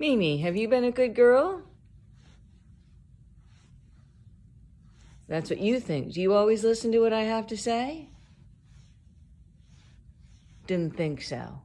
Mimi, have you been a good girl? That's what you think. Do you always listen to what I have to say? Didn't think so.